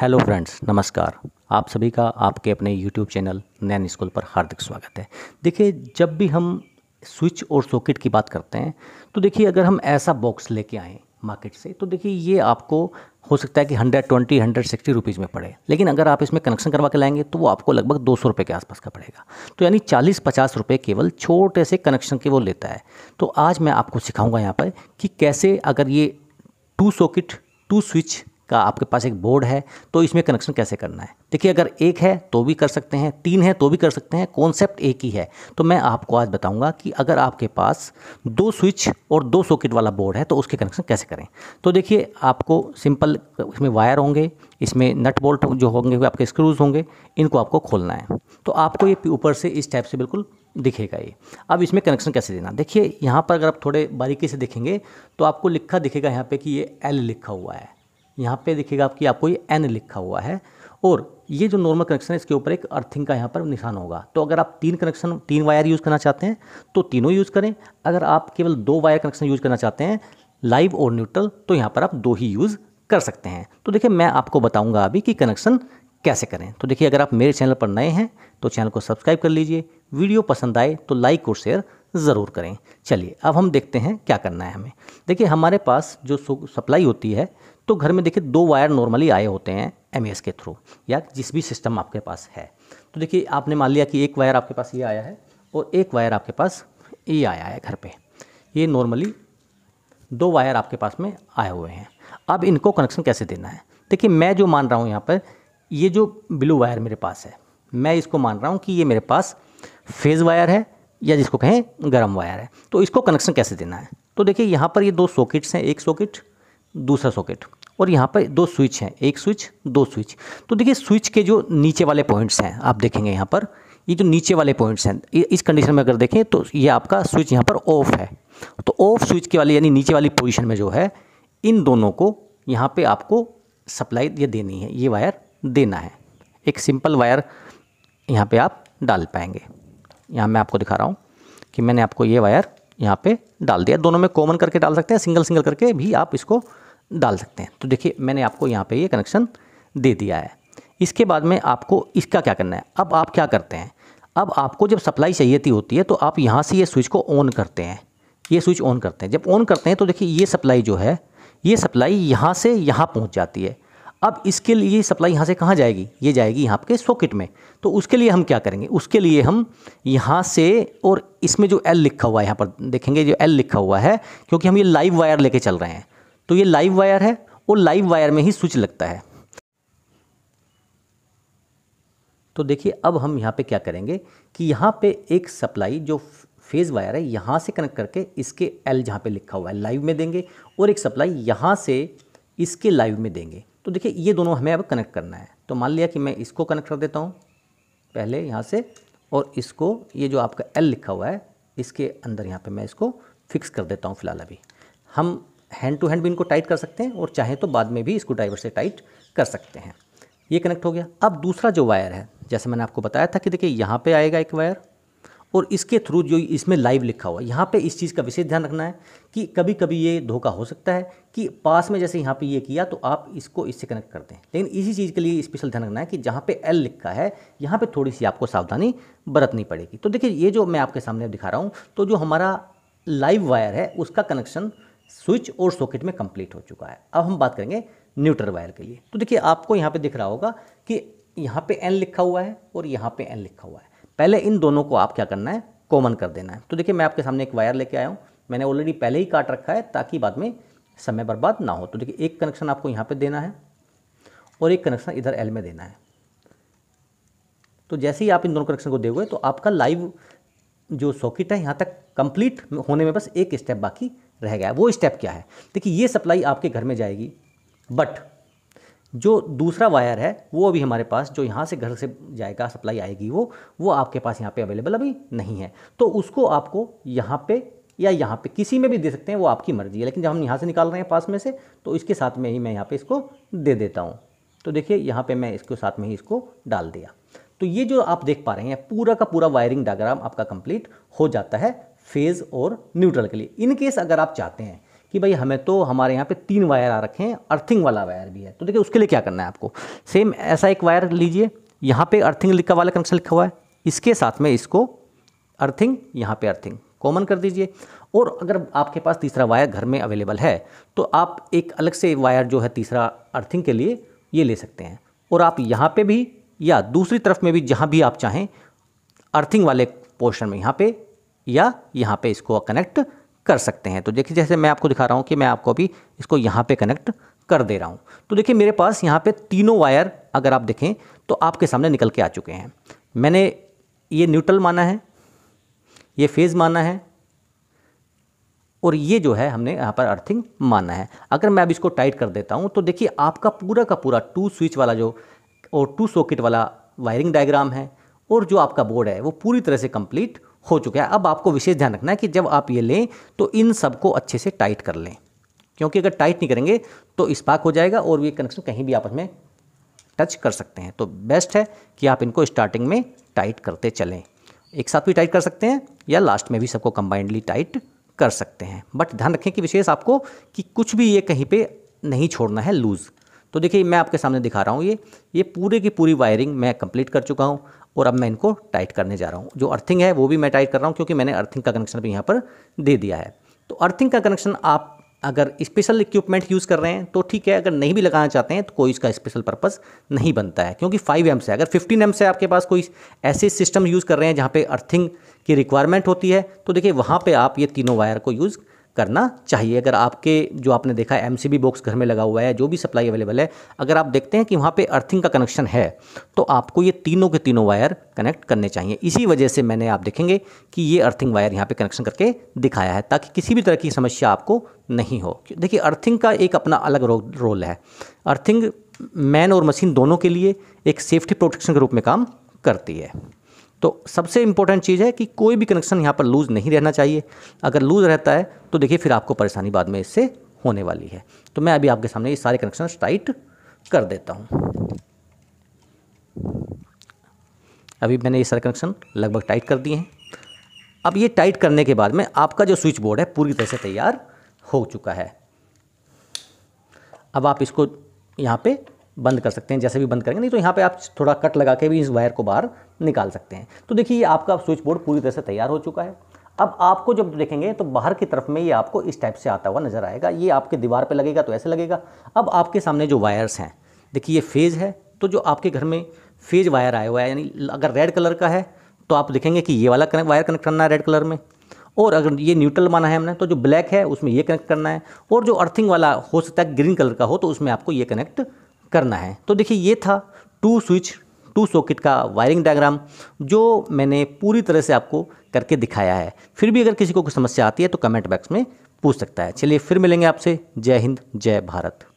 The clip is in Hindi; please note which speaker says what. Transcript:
Speaker 1: हेलो फ्रेंड्स नमस्कार आप सभी का आपके अपने यूट्यूब चैनल नैन स्कूल पर हार्दिक स्वागत है देखिए जब भी हम स्विच और सॉकेट की बात करते हैं तो देखिए अगर हम ऐसा बॉक्स लेके आएँ मार्केट से तो देखिए ये आपको हो सकता है कि hundred twenty hundred sixty rupees में पड़े लेकिन अगर आप इसमें कनेक्शन करवा के लाएंगे तो वो आपको लगभग दो सौ रुपये के आसपास का पड़ेगा तो यानी चालीस पचास रुपये केवल छोटे से कनेक्शन के वो लेता है तो आज मैं आपको सिखाऊंगा यहाँ पर कि कैसे अगर ये टू सॉकेट टू स्विच का आपके पास एक बोर्ड है तो इसमें कनेक्शन कैसे करना है देखिए अगर एक है तो भी कर सकते हैं तीन है तो भी कर सकते हैं कॉन्सेप्ट एक ही है तो मैं आपको आज बताऊंगा कि अगर आपके पास दो स्विच और दो सॉकेट वाला बोर्ड है तो उसके कनेक्शन कैसे करें तो देखिए आपको सिंपल इसमें वायर होंगे इसमें नट बोल्ट जो होंगे आपके स्क्रूज़ होंगे इनको आपको खोलना है तो आपको ये ऊपर से इस टाइप से बिल्कुल दिखेगा ये अब इसमें कनेक्शन कैसे देना देखिए यहाँ पर अगर आप थोड़े बारीकी से देखेंगे तो आपको लिखा दिखेगा यहाँ पे कि ये एल लिखा हुआ है यहाँ पे देखिएगा आपकी आपको ये एन लिखा हुआ है और ये जो नॉर्मल कनेक्शन है इसके ऊपर एक अर्थिंग का यहाँ पर निशान होगा तो अगर आप तीन कनेक्शन तीन वायर यूज़ करना चाहते हैं तो तीनों यूज़ करें अगर आप केवल दो वायर कनेक्शन यूज़ करना चाहते हैं लाइव और न्यूट्रल तो यहाँ पर आप दो ही यूज़ कर सकते हैं तो देखिए मैं आपको बताऊँगा अभी कि कनेक्शन कैसे करें तो देखिए अगर आप मेरे चैनल पर नए हैं तो चैनल को सब्सक्राइब कर लीजिए वीडियो पसंद आए तो लाइक और शेयर ज़रूर करें चलिए अब हम देखते हैं क्या करना है हमें देखिए हमारे पास जो सप्लाई होती है तो घर में देखिए दो वायर नॉर्मली आए होते हैं एम के थ्रू या जिस भी सिस्टम आपके पास है तो देखिए आपने मान लिया कि एक वायर आपके पास ये आया है और एक वायर आपके पास ये आया है घर पे ये नॉर्मली दो वायर आपके पास में आए हुए हैं अब इनको कनेक्शन कैसे देना है देखिए मैं जो मान रहा हूँ यहाँ पर ये जो ब्लू वायर मेरे पास है मैं इसको मान रहा हूँ कि ये मेरे पास फेज़ वायर है या जिसको कहें गर्म वायर है तो इसको कनेक्शन कैसे देना है तो देखिए यहाँ पर ये दो सॉकेट्स हैं एक सॉकेट दूसरा सॉकेट और यहाँ पर दो स्विच हैं एक स्विच दो स्विच तो देखिए स्विच के जो नीचे वाले पॉइंट्स हैं आप देखेंगे यहाँ पर ये जो नीचे वाले पॉइंट्स हैं इस कंडीशन में अगर देखें तो ये आपका स्विच यहाँ पर ऑफ है तो ऑफ स्विच के वाले यानी नीचे वाली पोजिशन में जो है इन दोनों को यहाँ पर आपको सप्लाई ये देनी है ये वायर देना है एक सिंपल वायर यहाँ पर आप डाल पाएंगे यहाँ मैं आपको दिखा रहा हूँ कि मैंने आपको ये वायर यहाँ पे डाल दिया दोनों में कॉमन करके डाल सकते हैं सिंगल सिंगल करके भी आप इसको डाल सकते हैं तो देखिए मैंने आपको यहाँ पे ये कनेक्शन दे दिया है इसके बाद में आपको इसका क्या करना है अब आप क्या करते हैं अब आपको जब सप्लाई चाहिए थी होती है तो आप यहाँ से ये स्विच को ऑन करते हैं ये स्विच ऑन करते हैं जब ऑन करते हैं तो देखिए ये सप्लाई जो है ये सप्लाई यहाँ से यहाँ पहुँच जाती है अब इसके लिए सप्लाई यहाँ से कहाँ जाएगी ये जाएगी यहाँ के सॉकेट में तो उसके लिए हम क्या करेंगे उसके लिए हम यहाँ से और इसमें जो एल लिखा हुआ है यहाँ पर देखेंगे जो एल लिखा हुआ है क्योंकि हम ये लाइव वायर लेके चल रहे हैं तो ये लाइव वायर है और लाइव वायर में ही स्विच लगता है तो देखिए अब हम यहाँ पे क्या करेंगे कि यहाँ पे एक सप्लाई जो फेज़ वायर है यहाँ से कनेक्ट करके इसके एल जहाँ पे लिखा हुआ है लाइव में देंगे और एक सप्लाई यहाँ से इसके लाइव में देंगे तो देखिए ये दोनों हमें अब कनेक्ट करना है तो मान लिया कि मैं इसको कनेक्ट कर देता हूँ पहले यहाँ से और इसको ये जो आपका एल लिखा हुआ है इसके अंदर यहाँ पर मैं इसको फिक्स कर देता हूँ फिलहाल अभी हम हैंड टू हैंड भी इनको टाइट कर सकते हैं और चाहे तो बाद में भी इसको ड्राइवर से टाइट कर सकते हैं ये कनेक्ट हो गया अब दूसरा जो वायर है जैसे मैंने आपको बताया था कि देखिए यहाँ पे आएगा एक वायर और इसके थ्रू जो इसमें लाइव लिखा हुआ है यहाँ पे इस चीज़ का विशेष ध्यान रखना है कि कभी कभी ये धोखा हो सकता है कि पास में जैसे यहाँ पे ये किया तो आप इसको इससे कनेक्ट कर दें लेकिन इसी चीज़ के लिए स्पेशल ध्यान रखना है कि जहाँ पे एल लिखा है यहाँ पे थोड़ी सी आपको सावधानी बरतनी पड़ेगी तो देखिए ये जो मैं आपके सामने दिखा रहा हूँ तो जो हमारा लाइव वायर है उसका कनेक्शन स्विच और सॉकेट में कंप्लीट हो चुका है अब हम बात करेंगे न्यूट्रल वायर के लिए तो देखिए आपको यहाँ पे दिख रहा होगा कि यहाँ पे एन लिखा हुआ है और यहाँ पे एन लिखा हुआ है पहले इन दोनों को आप क्या करना है कॉमन कर देना है तो देखिए मैं आपके सामने एक वायर लेके आया हूँ मैंने ऑलरेडी पहले ही काट रखा है ताकि बाद में समय बर्बाद ना हो तो देखिए एक कनेक्शन आपको यहाँ पर देना है और एक कनेक्शन इधर एल में देना है तो जैसे ही आप इन दोनों कनेक्शन को दोगे तो आपका लाइव जो सॉकेट है यहाँ तक कंप्लीट होने में बस एक स्टेप बाकी रह गया वो स्टेप क्या है देखिए ये सप्लाई आपके घर में जाएगी बट जो दूसरा वायर है वो अभी हमारे पास जो यहाँ से घर से जाएगा सप्लाई आएगी वो वो आपके पास यहाँ पे अवेलेबल अभी नहीं है तो उसको आपको यहाँ पे या यहाँ पे किसी में भी दे सकते हैं वो आपकी मर्ज़ी है लेकिन जब हम यहाँ से निकाल रहे हैं पास में से तो इसके साथ में ही मैं यहाँ पे इसको दे देता हूँ तो देखिए यहाँ पे मैं इसको साथ में ही इसको डाल दिया तो ये जो आप देख पा रहे हैं पूरा का पूरा वायरिंग डायग्राम आपका कंप्लीट हो जाता है फेज़ और न्यूट्रल के लिए इन केस अगर आप चाहते हैं कि भाई हमें तो हमारे यहाँ पे तीन वायर आ रखे हैं अर्थिंग वाला वायर भी है तो देखिए उसके लिए क्या करना है आपको सेम ऐसा एक वायर लीजिए यहाँ पे अर्थिंग लिखा वाला कनेक्शन लिखा हुआ है इसके साथ में इसको अर्थिंग यहाँ पे अर्थिंग कॉमन कर दीजिए और अगर आपके पास तीसरा वायर घर में अवेलेबल है तो आप एक अलग से वायर जो है तीसरा अर्थिंग के लिए ये ले सकते हैं और आप यहाँ पर भी या दूसरी तरफ में भी जहाँ भी आप चाहें अर्थिंग वाले पोर्शन में यहाँ पर या यहाँ पे इसको कनेक्ट कर सकते हैं तो देखिए जैसे मैं आपको दिखा रहा हूँ कि मैं आपको अभी इसको यहाँ पे कनेक्ट कर दे रहा हूँ तो देखिए मेरे पास यहाँ पे तीनों वायर अगर आप देखें तो आपके सामने निकल के आ चुके हैं मैंने ये न्यूट्रल माना है ये फेज़ माना है और ये जो है हमने यहाँ पर अर्थिंग माना है अगर मैं अब इसको टाइट कर देता हूँ तो देखिए आपका पूरा का पूरा टू स्विच वाला जो और टू सॉकेट वाला वायरिंग डायग्राम है और जो आपका बोर्ड है वो पूरी तरह से कंप्लीट हो चुका है अब आपको विशेष ध्यान रखना है कि जब आप ये लें तो इन सबको अच्छे से टाइट कर लें क्योंकि अगर टाइट नहीं करेंगे तो स्पार्क हो जाएगा और ये कनेक्शन कहीं भी आपस में टच कर सकते हैं तो बेस्ट है कि आप इनको स्टार्टिंग में टाइट करते चलें एक साथ भी टाइट कर सकते हैं या लास्ट में भी सबको कंबाइंडली टाइट कर सकते हैं बट ध्यान रखें कि विशेष आपको कि कुछ भी ये कहीं पे नहीं छोड़ना है लूज़ तो देखिए मैं आपके सामने दिखा रहा हूँ ये ये पूरे की पूरी वायरिंग मैं कंप्लीट कर चुका हूँ और अब मैं इनको टाइट करने जा रहा हूँ जो अर्थिंग है वो भी मैं टाइट कर रहा हूँ क्योंकि मैंने अर्थिंग का कनेक्शन भी यहाँ पर दे दिया है तो अर्थिंग का कनेक्शन आप अगर स्पेशल इक्विपमेंट यूज़ कर रहे हैं तो ठीक है अगर नहीं भी लगाना चाहते हैं तो कोई इसका स्पेशल पर्पज़ नहीं बनता है क्योंकि फाइव एम से अगर फिफ्टीन एम से आपके पास कोई ऐसे सिस्टम यूज़ कर रहे हैं जहाँ पे अर्थिंग की रिक्वायरमेंट होती है तो देखिए वहाँ पे आप ये तीनों वायर को यूज़ करना चाहिए अगर आपके जो आपने देखा एम सी बॉक्स घर में लगा हुआ है जो भी सप्लाई अवेलेबल है अगर आप देखते हैं कि वहाँ पे अर्थिंग का कनेक्शन है तो आपको ये तीनों के तीनों वायर कनेक्ट करने चाहिए इसी वजह से मैंने आप देखेंगे कि ये अर्थिंग वायर यहाँ पे कनेक्शन करके दिखाया है ताकि किसी भी तरह की समस्या आपको नहीं हो देखिए अर्थिंग का एक अपना अलग रो, रोल है अर्थिंग मैन और मशीन दोनों के लिए एक सेफ्टी प्रोटेक्शन के रूप में काम करती है तो सबसे इंपॉर्टेंट चीज़ है कि कोई भी कनेक्शन यहाँ पर लूज़ नहीं रहना चाहिए अगर लूज़ रहता है तो देखिए फिर आपको परेशानी बाद में इससे होने वाली है तो मैं अभी आपके सामने ये सारे कनेक्शन टाइट कर देता हूँ अभी मैंने ये सारे कनेक्शन लगभग टाइट कर दिए हैं अब ये टाइट करने के बाद में आपका जो स्विच बोर्ड है पूरी तरह से तैयार हो चुका है अब आप इसको यहाँ पे बंद कर सकते हैं जैसे भी बंद करेंगे नहीं तो यहाँ पे आप थोड़ा कट लगा के भी इस वायर को बाहर निकाल सकते हैं तो देखिए ये आपका स्विच बोर्ड पूरी तरह से तैयार हो चुका है अब आपको जब देखेंगे तो बाहर की तरफ में ये आपको इस टाइप से आता हुआ नज़र आएगा ये आपके दीवार पर लगेगा तो ऐसे लगेगा अब आपके सामने जो वायर्स हैं देखिए ये फेज़ है तो जो आपके घर में फेज वायर आया हुआ है यानी अगर रेड कलर का है तो आप देखेंगे कि ये वाला कनेक्ट वायर कनेक्ट करना है रेड कलर में और अगर ये न्यूट्रल माना है हमने तो जो ब्लैक है उसमें ये कनेक्ट करना है और जो अर्थिंग वाला हो सकता है ग्रीन कलर का हो तो उसमें आपको ये कनेक्ट करना है तो देखिए ये था टू स्विच टू सॉकेट का वायरिंग डायग्राम जो मैंने पूरी तरह से आपको करके दिखाया है फिर भी अगर किसी को कोई समस्या आती है तो कमेंट बॉक्स में पूछ सकता है चलिए फिर मिलेंगे आपसे जय हिंद जय भारत